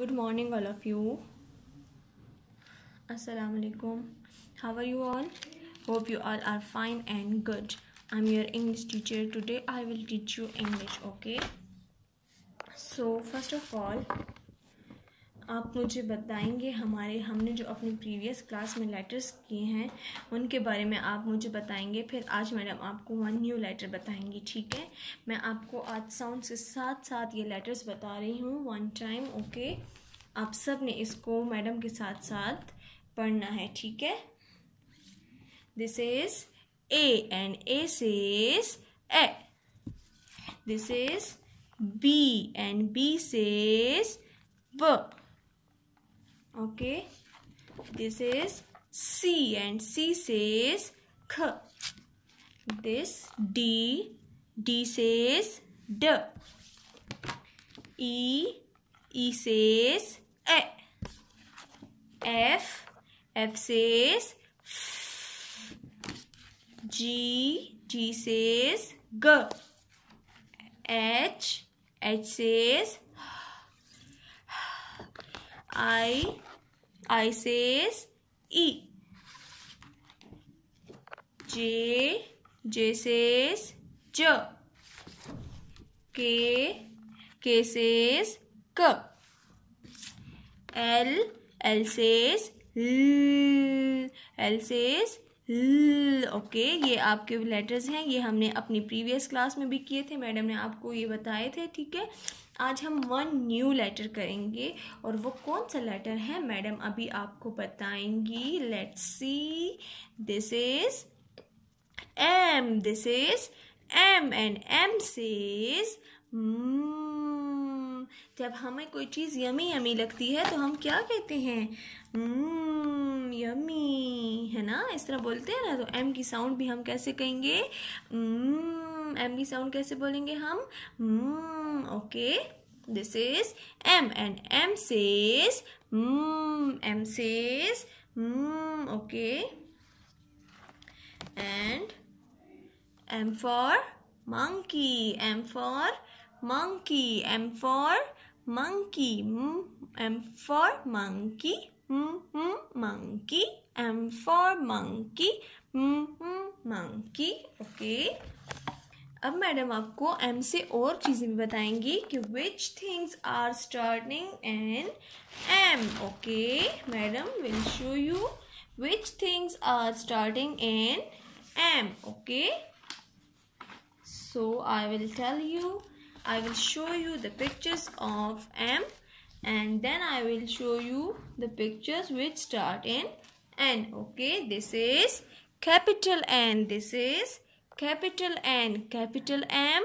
good morning all of you assalamu alaikum how are you all hope you all are fine and good i'm your english teacher today i will teach you english okay so first of all आप मुझे बताएंगे हमारे हमने जो अपनी previous class में letters किए हैं उनके बारे में आप मुझे बताएंगे फिर आज मैडम आपको वन न्यू लेटर बताएंगी ठीक है मैं आपको आज साउंड के साथ साथ ये लेटर्स बता रही हूँ वन टाइम ओके आप सब ने इसको मैडम के साथ साथ पढ़ना है ठीक है this is A and A से A this is B and B says B okay this is c and c says k this d d says d e e says e f f says f g g says g h h says I. I says E. J. J says J. K. K says K. L. L says L. L says okay okay, ये आपके letters हैं ये हमने अपनी previous class में भी किए थे मैडम ने आपको ये बताए थे ठीक है आज हम वन न्यू लेटर करेंगे और वो कौन सा लेटर है मैडम अभी आपको बताएंगी let's see this is M this is M and M से जब हमें कोई चीज़ यमी यमी लगती है तो हम क्या कहते हैं यमी hmm, है ना इस तरह बोलते हैं ना तो एम की साउंड भी हम कैसे कहेंगे एम hmm. की साउंड कैसे बोलेंगे हम hmm. Okay. This is M and M says M mm, M says M. Mm, okay. And M for monkey. M for monkey. M for monkey. Mm, M for monkey. Mm, mm monkey. M for monkey. mm, monkey. Okay. अब madam आपको M से और चीज़ें भी बताएंगी कि which things are starting N M okay madam will show you which things are starting N M okay so I will tell you I will show you the pictures of M and then I will show you the pictures which start in N okay this is capital N this is capital N, capital M.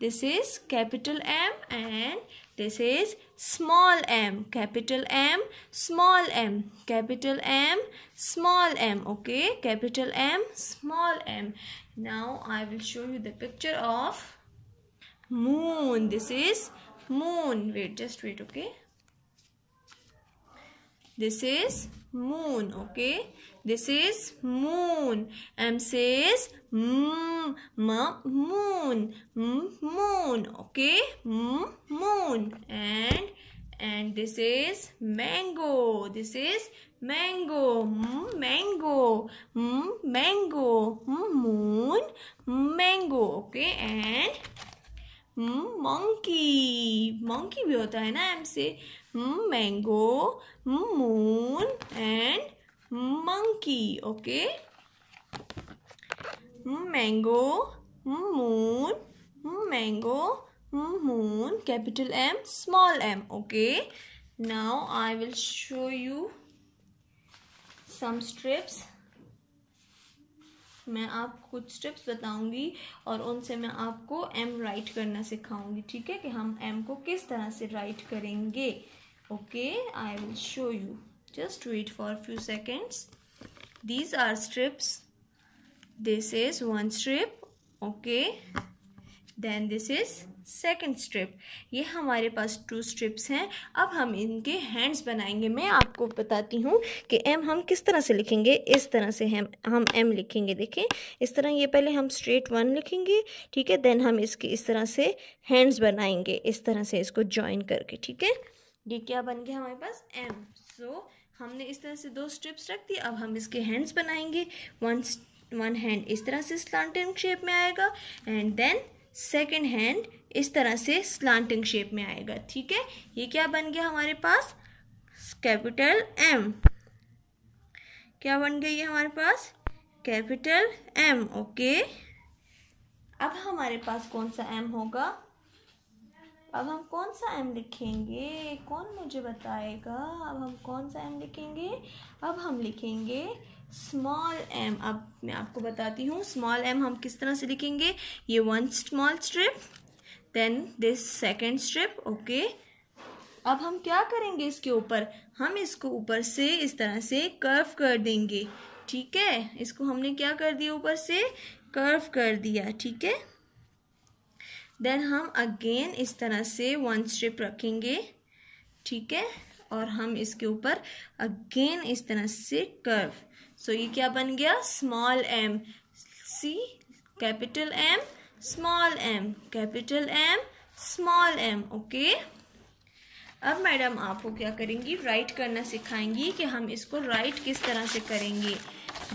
This is capital M and this is small m, capital M, small m, capital M, small m. Okay, capital M, small m. Now I will show you the picture of moon. This is moon. Wait, just wait, okay. This is moon. Okay. This is moon. M says m, m moon. M moon. Okay. M moon. And and this is mango. This is mango. m mango. m mango. m moon. Mango. Okay. And m monkey monkey भी होता है ना M से mango moon and monkey okay mango moon mango moon capital M small M okay now I will show you some strips मैं आपको कुछ steps बताऊंगी और उनसे मैं आपको एम राइट करना सिखाऊंगी ठीक है कि हम एम को किस तरह से राइट करेंगे okay I will show you just wait for few seconds these are strips this is one strip okay then this is second strip ये हमारे पास टू स्ट्रिप्स हैं अब हम इनके हैंड्स बनाएंगे मैं आपको बताती हूँ कि एम हम किस तरह से लिखेंगे इस तरह से हम हम एम लिखेंगे देखें इस तरह ये पहले हम स्ट्रेट वन लिखेंगे ठीक है देन हम इसके इस तरह से हैंड्स बनाएंगे इस तरह से इसको ज्वाइन करके ठीक है ये क्या बन गया हमारे पास एम सो so, हमने इस तरह से दो स्ट्रिप्स रख दी अब हम इसके हैंड्स बनाएंगे वन वन हैंड इस तरह से स्लांटेन शेप में आएगा एंड देन सेकेंड हैंड इस तरह से स्लांटिंग शेप में आएगा ठीक है ये क्या बन गया हमारे पास कैपिटल एम क्या बन गया ये हमारे पास कैपिटल एम ओके अब हमारे पास कौन सा एम होगा अब हम कौन सा एम लिखेंगे कौन मुझे बताएगा अब हम कौन सा एम लिखेंगे अब हम लिखेंगे स्मॉल एम अब मैं आपको बताती हूँ स्मॉल एम हम किस तरह से लिखेंगे ये one small strip then this second strip okay अब हम क्या करेंगे इसके ऊपर हम इसको ऊपर से इस तरह से कर्व कर देंगे ठीक है इसको हमने क्या कर दिया ऊपर से कर्व कर दिया ठीक है देन हम अगेन इस तरह से वन स्ट्रिप रखेंगे ठीक है और हम इसके ऊपर अगेन इस तरह से कर्व सो ये क्या बन गया small M see capital M small M capital M small M okay अब मैडम आपको क्या करेंगी राइट करना सिखाएंगी कि हम इसको राइट किस तरह से करेंगे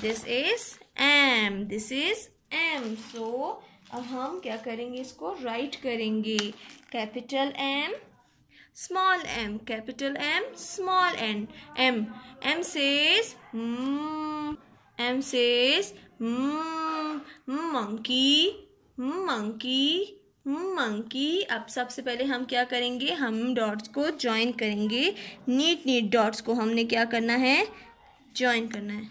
this is M this is M so अब हम क्या करेंगे इसको राइट करेंगे capital M small m capital m small n m m says mm, m says mm, monkey monkey monkey अब सबसे पहले हम क्या करेंगे हम डॉट्स को ज्वाइन करेंगे नीट नीट डॉट्स को हमने क्या करना है ज्वाइन करना है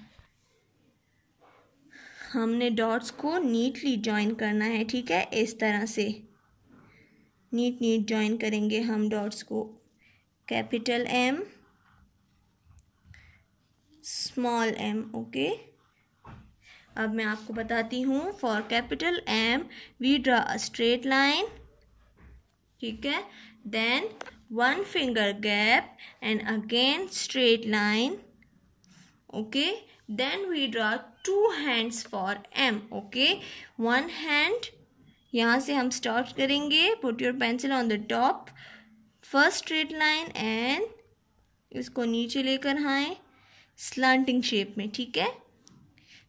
हमने डॉट्स को नीटली ज्वाइन करना है ठीक है इस तरह से नीट नीट ज्वाइन करेंगे हम डॉट्स को capital M small M okay अब मैं आपको बताती हूँ for capital M we draw a straight line ठीक है then one finger gap and again straight line okay then we draw two hands for M okay one hand यहाँ से हम स्टार्ट करेंगे put your pencil on the top first straight line and इसको नीचे लेकर आए स्लांटिंग शेप में ठीक है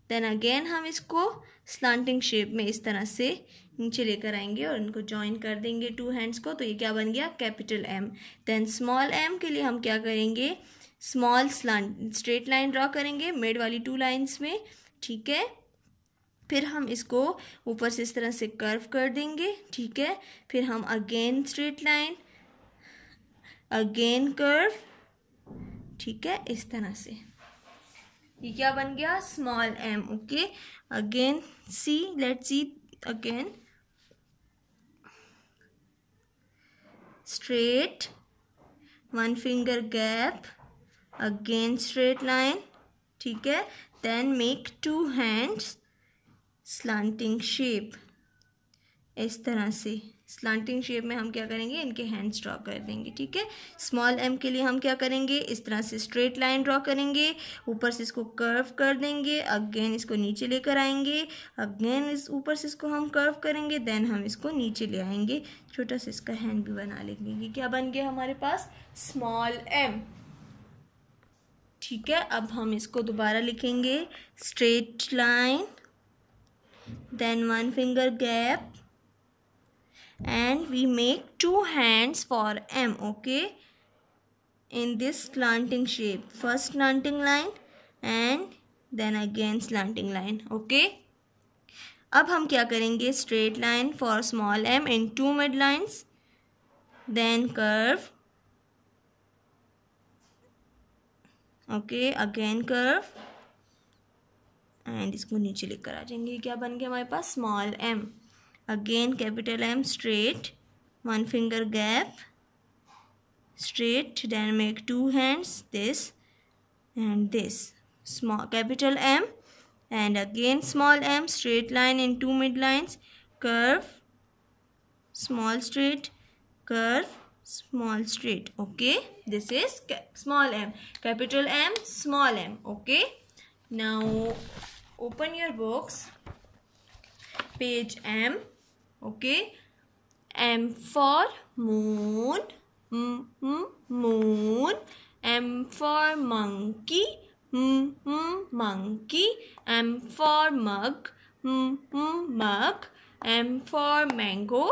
देन अगेन हम इसको स्लांटिंग शेप में इस तरह से नीचे लेकर आएंगे और इनको ज्वाइन कर देंगे टू हैंड्स को तो ये क्या बन गया capital M then small M के लिए हम क्या करेंगे small slant straight line draw करेंगे मिड वाली टू लाइंस में ठीक है फिर हम इसको ऊपर से इस तरह से कर्व कर देंगे ठीक है फिर हम again straight line again curve ठीक है इस तरह से ये क्या बन गया small M okay again see let see again straight one finger gap again straight line ठीक है then make two hands slanting shape इस तरह से स्लांटिंग शेप में हम क्या करेंगे इनके हैंड्स ड्रॉ कर देंगे ठीक है स्मॉल एम के लिए हम क्या करेंगे इस तरह से स्ट्रेट लाइन ड्रॉ करेंगे ऊपर से इसको कर्व कर देंगे अगेन इसको नीचे लेकर आएंगे अगेन इस ऊपर से इसको हम कर्व करेंगे देन हम इसको नीचे ले आएंगे छोटा सा इसका हैंड भी बना लेंगे ये क्या बन गया हमारे पास स्मॉल एम ठीक है अब हम इसको दोबारा लिखेंगे straight line then one finger gap and we make two hands for M okay in this slanting shape first slanting line and then again slanting line okay अब हम क्या करेंगे straight line for small M in two mid lines then curve okay again curve and इसको नीचे लिख कर आ जाएंगे क्या बन गया हमारे पास small M again capital M straight one finger gap straight then make two hands this and this small capital M and again small M straight line in two mid lines curve small straight curve small straight okay this is small M capital M small M okay now open your books page M okay M for moon M M moon M for monkey M M monkey M for mug M M mug M for mango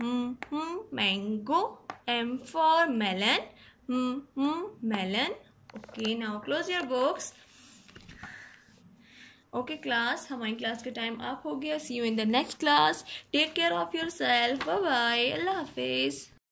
M M mango M for melon M M melon okay now close your books okay class हमारी class का time up हो गया see you in the next class take care of yourself bye अल्लाह हाफिज़